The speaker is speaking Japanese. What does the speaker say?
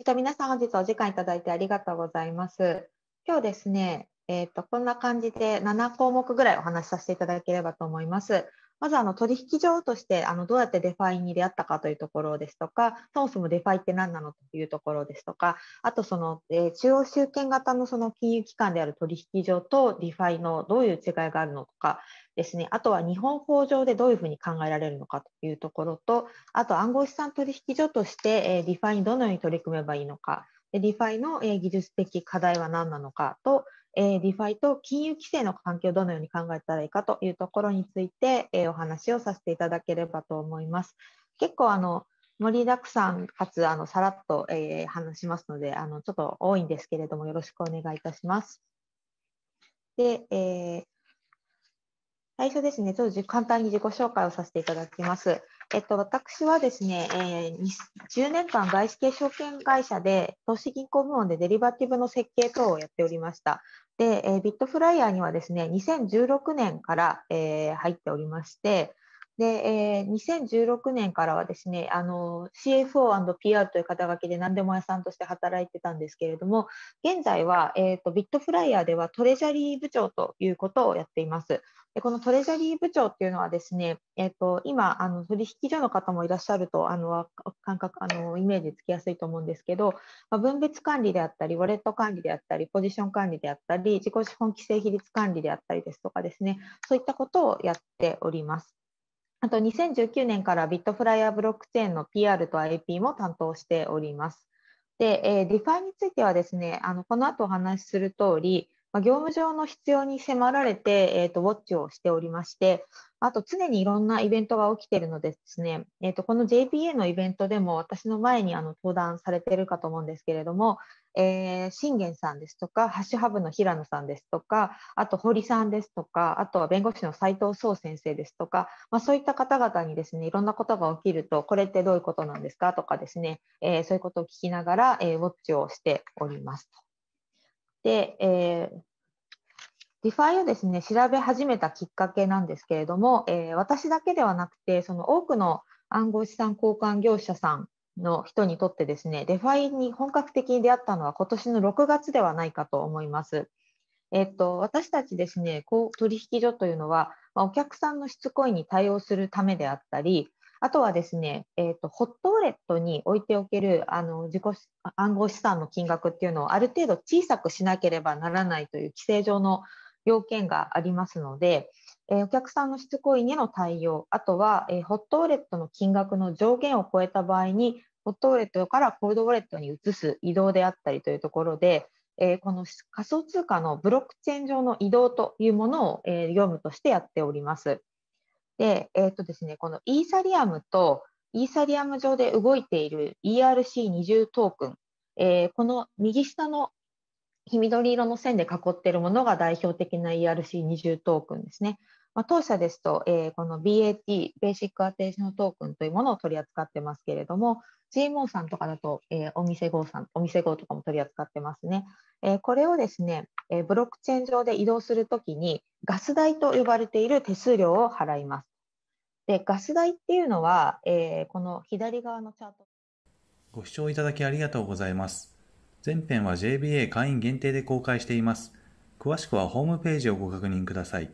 えっと、皆さん本日お時間いただいてありがとうございます。今日ですね、えっと、こんな感じで7項目ぐらいお話しさせていただければと思います。まずあの取引所としてあのどうやってデファインに出会ったかというところですとか、そもそもデファイって何なのというところですとか、あとその、え中央集権型のその金融機関である取引所とディファイのどういう違いがあるのかですね、あとは日本法上でどういうふうに考えられるのかというところと、あと暗号資産取引所として、えディファイにどのように取り組めばいいのか、ディファイの技術的課題は何なのかと、えー、ディファイと金融規制の関係をどのように考えたらいいかというところについて、えー、お話をさせていただければと思います。結構あの盛りだくさんかつあのさらっと、えー、話しますのであのちょっと多いんですけれどもよろしくお願いいたします。で、えー、最初ですねちょっと簡単に自己紹介をさせていただきます。えっと、私はですね、えー、10年間外資系証券会社で投資銀行部門でデリバティブの設計等をやっておりました。で、えー、ビットフライヤーにはですね、2016年から、えー、入っておりまして、で、えー、2016年からはですね、あの CFO&PR という肩書きで何でも屋さんとして働いてたんですけれども、現在は、えーとビットフライヤーではトレジャリー部長ということをやっています。このトレジャリー部長っていうのはですね、えーと、と今あの取引所の方もいらっしゃるとあの感覚あのイメージつきやすいと思うんですけど、まあ、分別管理であったりウォレット管理であったりポジション管理であったり自己資本規制比率管理であったりですとかですねそういったことをやっております。あと2019年からビットフライヤーブロックチェーンの PR と IP も担当しております。で、えー、ディファイについてはですね、あのこの後お話しする通り、まあ、業務上の必要に迫られて、えーと、ウォッチをしておりまして、あと常にいろんなイベントが起きているのでですね、えーと、この JPA のイベントでも私の前にあの登壇されているかと思うんですけれども、えー、信玄さんですとか、ハッシュハブの平野さんですとか、あと堀さんですとか、あとは弁護士の斎藤壮先生ですとか、まあ、そういった方々にですね、いろんなことが起きると、これってどういうことなんですかとかですね、えー、そういうことを聞きながら、えー、ウォッチをしておりますと。で、えー、DeFi をですね、調べ始めたきっかけなんですけれども、えー、私だけではなくて、その多くの暗号資産交換業者さんの人にとってですね、DeFi に本格的に出会ったのは今年の6月ではないかと思います。えっと、私たちですね、こう取引所というのは、まあ、お客さんのしつこいに対応するためであったり、あとはですね、えーと、ホットウォレットに置いておけるあの自己暗号資産の金額っていうのをある程度小さくしなければならないという規制上の要件がありますので、えー、お客さんのつこいへの対応、あとは、えー、ホットウォレットの金額の上限を超えた場合に、ホットウォレットからコールドウォレットに移す移動であったりというところで、えー、この仮想通貨のブロックチェーン上の移動というものを、え業務としてやっております。で、えっ、ー、とですね、このイーサリアムとイーサリアム上で動いている ERC20 トークン、えー、この右下の黄緑色の線で囲っているものが代表的な ERC20 トークンですね。まあ、当社ですと、えー、この BAT、ベーシックアテンショントークンというものを取り扱ってますけれども、GMO さんとかだと、えー、お店号さん、お店号とかも取り扱ってますね。えー、これをですね、えブロックチェーン上で移動するときに、ガス代と呼ばれている手数料を払います。でガス代っていうのは、えー、この左側のチャートご視聴いただきありがとうございます前編は JBA 会員限定で公開しています詳しくはホームページをご確認ください